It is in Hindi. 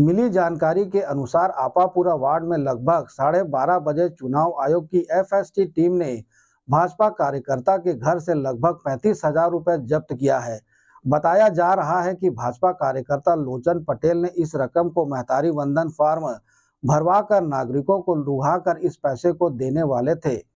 मिली जानकारी के अनुसार आपापुरा वार्ड में लगभग साढ़े बारह बजे चुनाव आयोग की एफएसटी टीम ने भाजपा कार्यकर्ता के घर से लगभग पैंतीस हजार रुपए जब्त किया है बताया जा रहा है कि भाजपा कार्यकर्ता लोचन पटेल ने इस रकम को महतारी वंदन फार्म भरवा कर नागरिकों को लुभा कर इस पैसे को देने वाले थे